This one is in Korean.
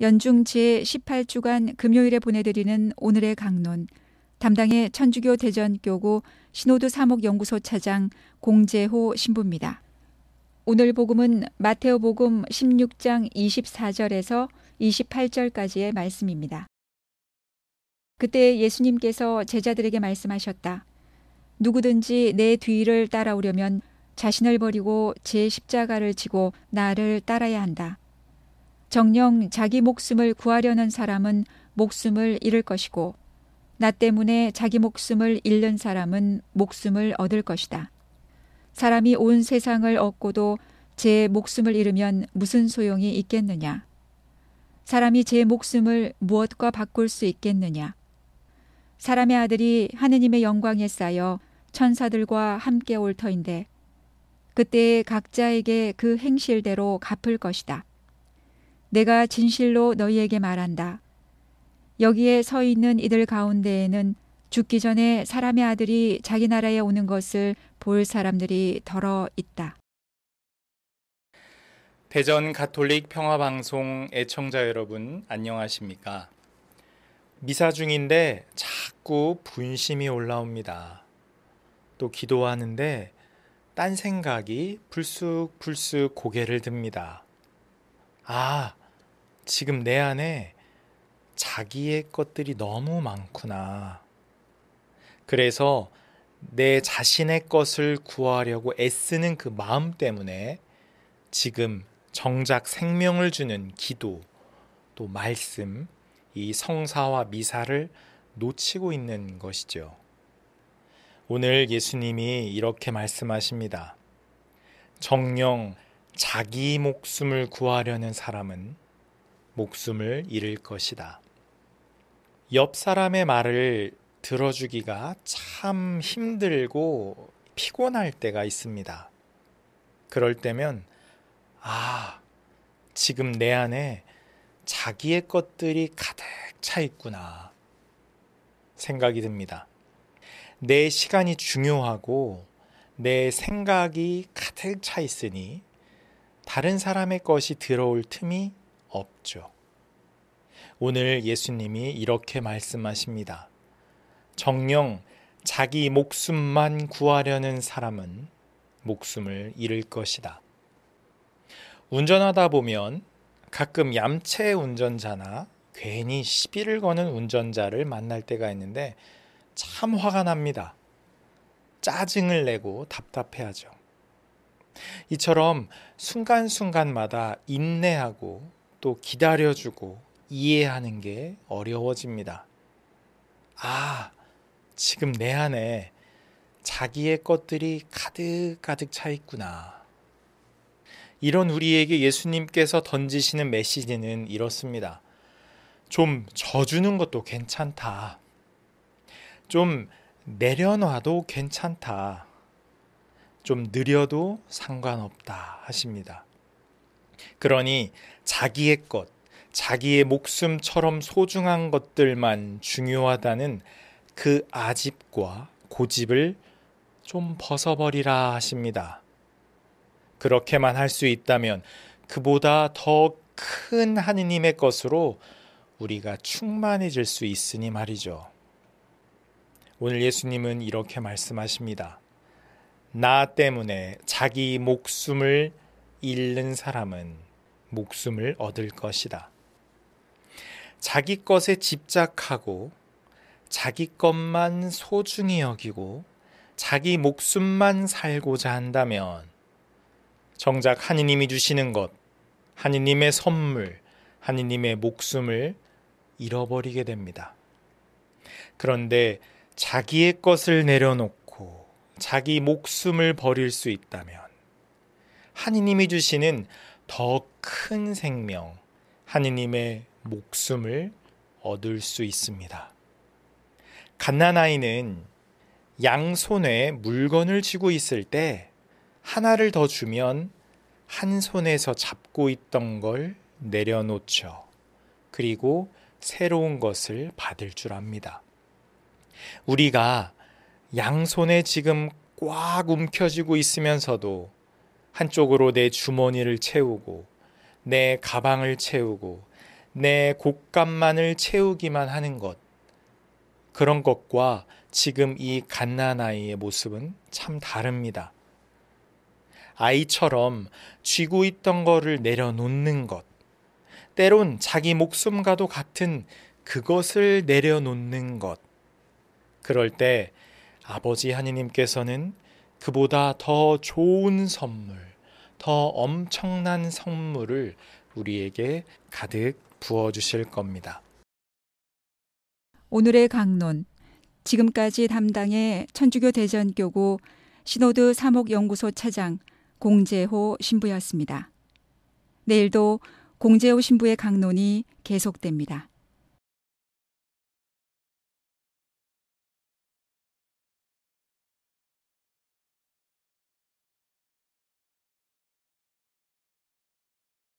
연중 제18주간 금요일에 보내드리는 오늘의 강론 담당의 천주교 대전교구 신호드 사목연구소 차장 공재호 신부입니다. 오늘 복음은 마테오복음 16장 24절에서 28절까지의 말씀입니다. 그때 예수님께서 제자들에게 말씀하셨다. 누구든지 내 뒤를 따라오려면 자신을 버리고 제 십자가를 지고 나를 따라야 한다. 정녕 자기 목숨을 구하려는 사람은 목숨을 잃을 것이고 나 때문에 자기 목숨을 잃는 사람은 목숨을 얻을 것이다. 사람이 온 세상을 얻고도 제 목숨을 잃으면 무슨 소용이 있겠느냐? 사람이 제 목숨을 무엇과 바꿀 수 있겠느냐? 사람의 아들이 하느님의 영광에 쌓여 천사들과 함께 올 터인데 그때 각자에게 그 행실대로 갚을 것이다. 내가 진실로 너희에게 말한다. 여기에 서 있는 이들 가운데에는 죽기 전에 사람의 아들이 자기 나라에 오는 것을 볼 사람들이 더러 있다. 대전 가톨릭 평화방송 애청자 여러분, 안녕하십니까? 미사 중인데 자꾸 분심이 올라옵니다. 또 기도하는데 딴 생각이 불쑥불쑥 고개를 듭니다. 아, 지금 내 안에 자기의 것들이 너무 많구나. 그래서 내 자신의 것을 구하려고 애쓰는 그 마음 때문에 지금 정작 생명을 주는 기도 또 말씀 이 성사와 미사를 놓치고 있는 것이죠. 오늘 예수님이 이렇게 말씀하십니다. 정령 자기 목숨을 구하려는 사람은 목숨을 잃을 것이다. 옆 사람의 말을 들어주기가 참 힘들고 피곤할 때가 있습니다. 그럴 때면, 아, 지금 내 안에 자기의 것들이 가득 차 있구나 생각이 듭니다. 내 시간이 중요하고 내 생각이 가득 차 있으니 다른 사람의 것이 들어올 틈이 없죠. 오늘 예수님이 이렇게 말씀하십니다. 정령 자기 목숨만 구하려는 사람은 목숨을 잃을 것이다. 운전하다 보면 가끔 얌체 운전자나 괜히 시비를 거는 운전자를 만날 때가 있는데 참 화가 납니다. 짜증을 내고 답답해하죠. 이처럼 순간순간마다 인내하고 또 기다려주고 이해하는 게 어려워집니다. 아, 지금 내 안에 자기의 것들이 가득 가득 차 있구나. 이런 우리에게 예수님께서 던지시는 메시지는 이렇습니다. 좀 져주는 것도 괜찮다. 좀 내려놔도 괜찮다. 좀 느려도 상관없다 하십니다. 그러니 자기의 것, 자기의 목숨처럼 소중한 것들만 중요하다는 그 아집과 고집을 좀 벗어버리라 하십니다. 그렇게만 할 수 있다면 그보다 더 큰 하느님의 것으로 우리가 충만해질 수 있으니 말이죠. 오늘 예수님은 이렇게 말씀하십니다. 나 때문에 자기 목숨을 잃는 사람은 목숨을 얻을 것이다. 자기 것에 집착하고 자기 것만 소중히 여기고 자기 목숨만 살고자 한다면 정작 하느님이 주시는 것, 하느님의 선물, 하느님의 목숨을 잃어버리게 됩니다. 그런데 자기의 것을 내려놓고 자기 목숨을 버릴 수 있다면 하느님이 주시는 더 큰 생명, 하느님의 목숨을 얻을 수 있습니다. 갓난아이는 양손에 물건을 쥐고 있을 때 하나를 더 주면 한 손에서 잡고 있던 걸 내려놓죠. 그리고 새로운 것을 받을 줄 압니다. 우리가 양손에 지금 꽉 움켜쥐고 있으면서도 한쪽으로 내 주머니를 채우고 내 가방을 채우고 내 곶감만을 채우기만 하는 것. 그런 것과 지금 이 갓난아이의 모습은 참 다릅니다. 아이처럼 쥐고 있던 거를 내려놓는 것. 때론 자기 목숨과도 같은 그것을 내려놓는 것. 그럴 때 아버지 하느님께서는 그보다 더 좋은 선물, 더 엄청난 선물을 우리에게 가득 부어 주실 겁니다. 오늘의 강론 지금까지 담당해 천주교 대전교구 신호드 사목연구소 차장 공재호 신부였습니다. 내일도 공재호 신부의 강론이 계속됩니다.